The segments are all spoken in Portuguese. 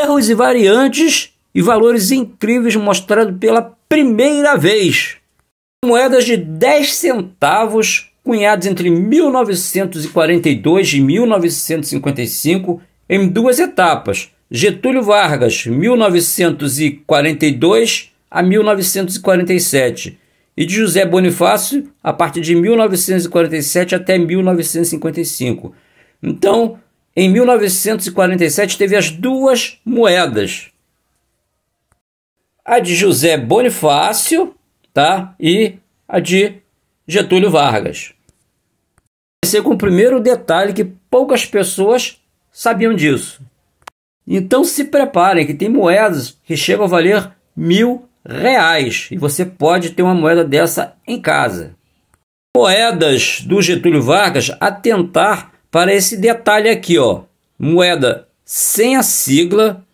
erros e variantes e valores incríveis mostrados pela primeira vez. Moedas de 10 centavos cunhadas entre 1942 e 1955 em duas etapas. Getúlio Vargas, 1942 a 1947, e de José Bonifácio a partir de 1947 até 1955. Então, em 1947 teve as duas moedas. A de José Bonifácio, tá? E a de Getúlio Vargas. Comecei é com o primeiro detalhe que poucas pessoas sabiam disso. Então se preparem que tem moedas que chegam a valer mil reais e você pode ter uma moeda dessa em casa. Moedas do Getúlio Vargas atentar para esse detalhe aqui, ó, moeda sem a sigla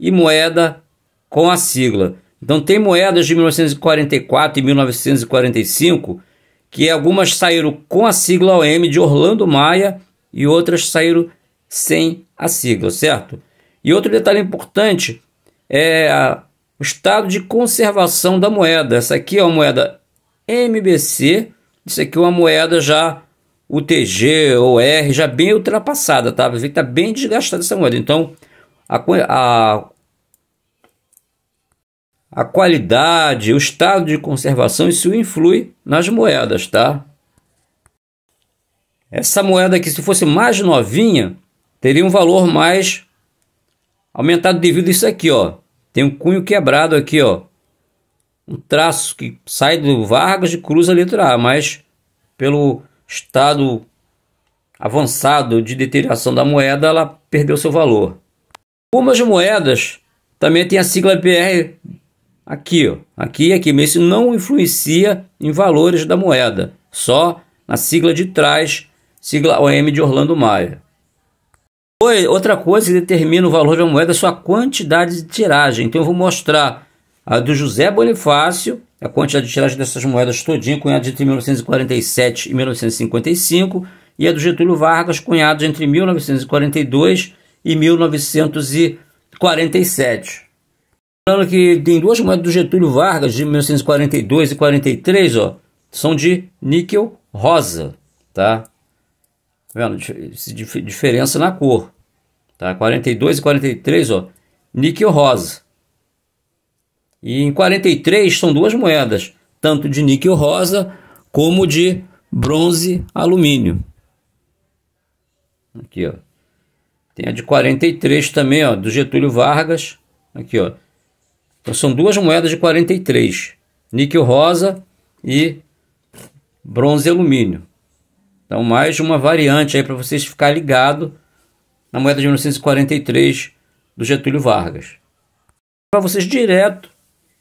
e moeda com a sigla. Então tem moedas de 1944 e 1945 que algumas saíram com a sigla OM de Orlando Maia e outras saíram sem a sigla, certo? E outro detalhe importante é o estado de conservação da moeda. Essa aqui é uma moeda MBC, isso aqui é uma moeda já UTG ou R já bem ultrapassada, tá? que tá bem desgastada essa moeda. Então, a, a, a qualidade, o estado de conservação, isso influi nas moedas, tá? Essa moeda aqui, se fosse mais novinha, teria um valor mais aumentado devido a isso aqui, ó. Tem um cunho quebrado aqui, ó. Um traço que sai do Vargas e cruza a letra A, mas pelo estado avançado de deterioração da moeda, ela perdeu seu valor. Como as moedas, também tem a sigla BR aqui, ó. aqui, aqui, é mas isso não influencia em valores da moeda, só na sigla de trás, sigla OM de Orlando Maia. Outra coisa que determina o valor da moeda é sua quantidade de tiragem. Então eu vou mostrar a do José Bonifácio, a quantidade de tiragem dessas moedas todinha, cunhadas entre 1947 e 1955, e a do Getúlio Vargas, cunhados entre 1942 e 1947. Lembrando que tem duas moedas do Getúlio Vargas, de 1942 e 43, ó, são de níquel rosa, tá? Tá vendo? Diferença na cor, tá? 42 e 43, ó, níquel rosa. E em 43 são duas moedas, tanto de níquel rosa como de bronze alumínio. Aqui, ó. Tem a de 43 também, ó, do Getúlio Vargas. Aqui, ó. Então são duas moedas de 43, níquel rosa e bronze alumínio. Então mais uma variante aí para vocês ficar ligado na moeda de 1943 do Getúlio Vargas. Para vocês direto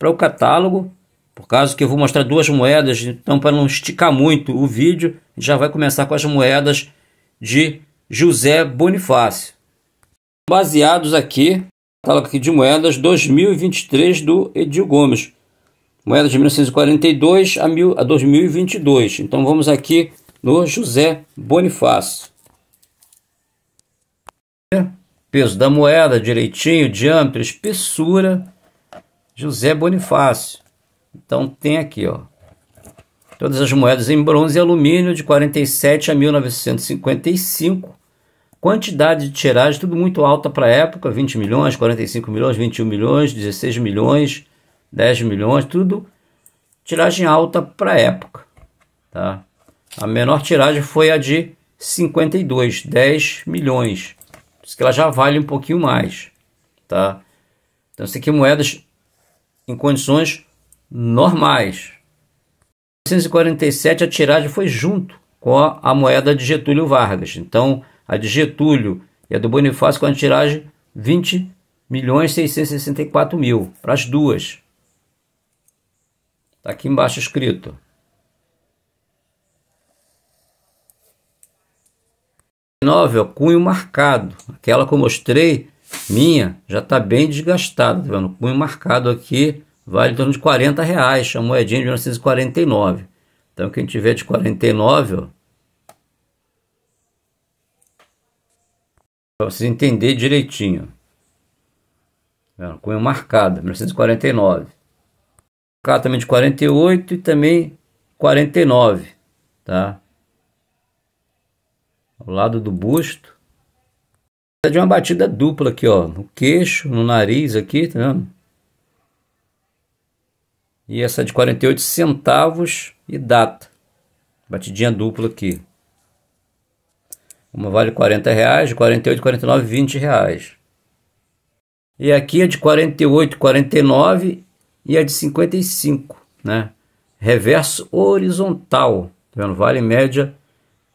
para o catálogo, por causa que eu vou mostrar duas moedas, então para não esticar muito o vídeo, já vai começar com as moedas de José Bonifácio. Baseados aqui, catálogo aqui de moedas 2023 do Edil Gomes. Moedas de 1942 a, mil, a 2022. Então vamos aqui no José Bonifácio. Peso da moeda, direitinho, diâmetro, espessura, José Bonifácio. Então tem aqui, ó. Todas as moedas em bronze e alumínio de 47 a 1955. Quantidade de tiragem, tudo muito alta para a época, 20 milhões, 45 milhões, 21 milhões, 16 milhões, 10 milhões, tudo tiragem alta para a época, tá? A menor tiragem foi a de 52, 10 milhões. Por isso que ela já vale um pouquinho mais, tá? Então, isso aqui é moedas em condições normais. Em 1947, a tiragem foi junto com a, moeda de Getúlio Vargas. Então, a de Getúlio e a do Bonifácio com a tiragem 20 milhões 664 mil para as duas. Está aqui embaixo escrito. Novel, cunho marcado, aquela que eu mostrei minha já está bem desgastada, tá vendo? Punho marcado aqui vale em torno de 40 reais, a moedinha de 1949. Então quem tiver de 49, ó, para você entender direitinho. Tá Cunha marcada, 1949. Cá também de 48 e também 49, tá? Ao lado do busto de uma batida dupla aqui, ó, no queixo, no nariz aqui, tá vendo? E essa de 48 centavos e data. Batidinha dupla aqui. Uma vale 40 reais, de 48, 49, 20 reais. E aqui a é de 48, 49 e a é de 55, né? Reverso horizontal, tá vendo? Vale média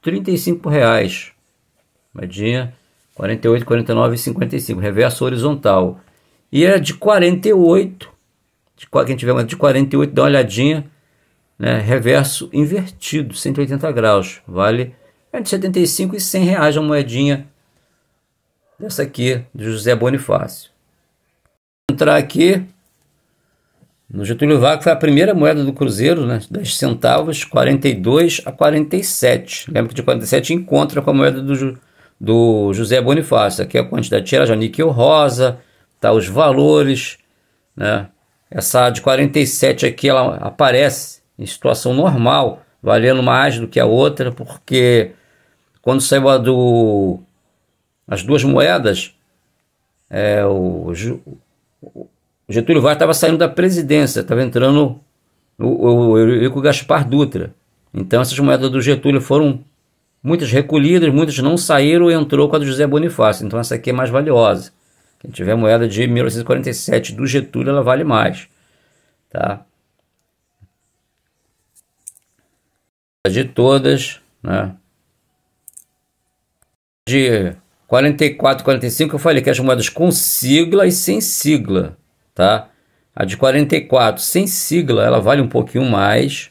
35 reais. Moedinha 48, 49 e 55, reverso horizontal. E é de 48, de, quem tiver uma de 48, dá uma olhadinha, né, reverso invertido, 180 graus, vale entre 75 e 100 reais a moedinha dessa aqui, de José Bonifácio. Vou Entrar aqui, no Getúlio Vargas foi a primeira moeda do Cruzeiro, né, das centavos, 42 a 47. Lembra que de 47 encontra com a moeda do Júlio do José Bonifácio. Aqui é a quantidade de tiragem, níquel rosa, tá, os valores, né? Essa de 47 aqui ela aparece em situação normal, valendo mais do que a outra, porque quando saiu a do as duas moedas, é, o, o Getúlio Vargas estava saindo da presidência, estava entrando o, o, o Eurico Gaspar Dutra. Então essas moedas do Getúlio foram muitas recolhidas muitas não saíram, entrou com a do José Bonifácio. Então essa aqui é mais valiosa. Quem tiver moeda de 1947 do Getúlio, ela vale mais. Tá? De todas, né? De 44, 45, eu falei que as moedas com sigla e sem sigla, tá? A de 44 sem sigla, ela vale um pouquinho mais.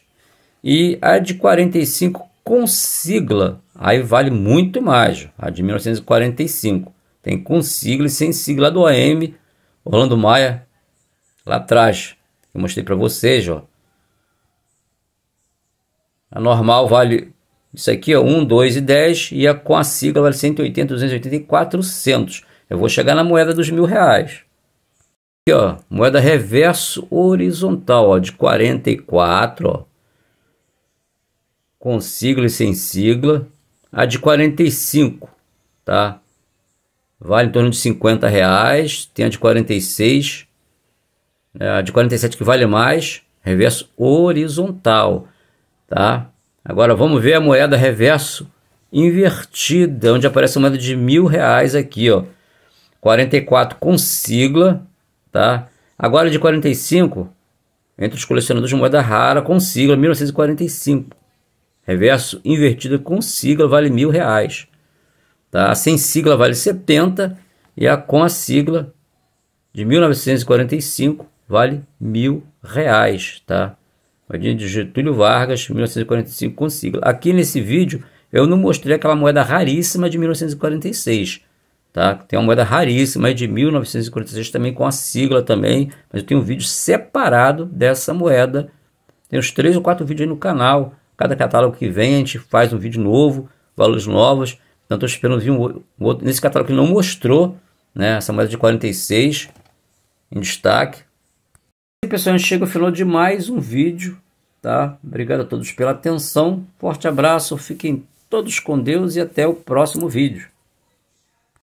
E a de 45 com sigla, aí vale muito mais, a de 1945. Tem com sigla e sem sigla do AM, Orlando Maia, lá atrás. Eu mostrei para vocês, ó. A normal vale isso aqui, ó, 1, 2 e 10, e a, com a sigla vale 180, 280 e 400. Eu vou chegar na moeda dos mil reais. Aqui, ó, moeda reverso horizontal, ó, de 44, ó, com sigla e sem sigla. A de 45, tá? Vale em torno de 50 reais. Tem a de 46, né? a de 47 que vale mais, reverso horizontal, tá? Agora vamos ver a moeda reverso invertida, onde aparece a moeda de mil reais aqui, ó. 44 com sigla, tá? Agora de 45, entre os colecionadores de moeda rara com sigla 1945 reverso é invertida com sigla vale mil reais. Tá? sem sigla vale 70 e a com a sigla de 1945 vale mil reais. Tá? Moedinha de Getúlio Vargas, 1945 com sigla. Aqui nesse vídeo eu não mostrei aquela moeda raríssima de 1946. Tá? Tem uma moeda raríssima de 1946 também com a sigla também, mas eu tenho um vídeo separado dessa moeda. Tem uns três ou quatro vídeos aí no canal Cada catálogo que vem, a gente faz um vídeo novo, valores novos. Então estou esperando vir um, um outro. Nesse catálogo que não mostrou, né? Essa moeda de 46 em destaque. E pessoal, a gente chega ao final de mais um vídeo, tá? Obrigado a todos pela atenção. Forte abraço, fiquem todos com Deus e até o próximo vídeo.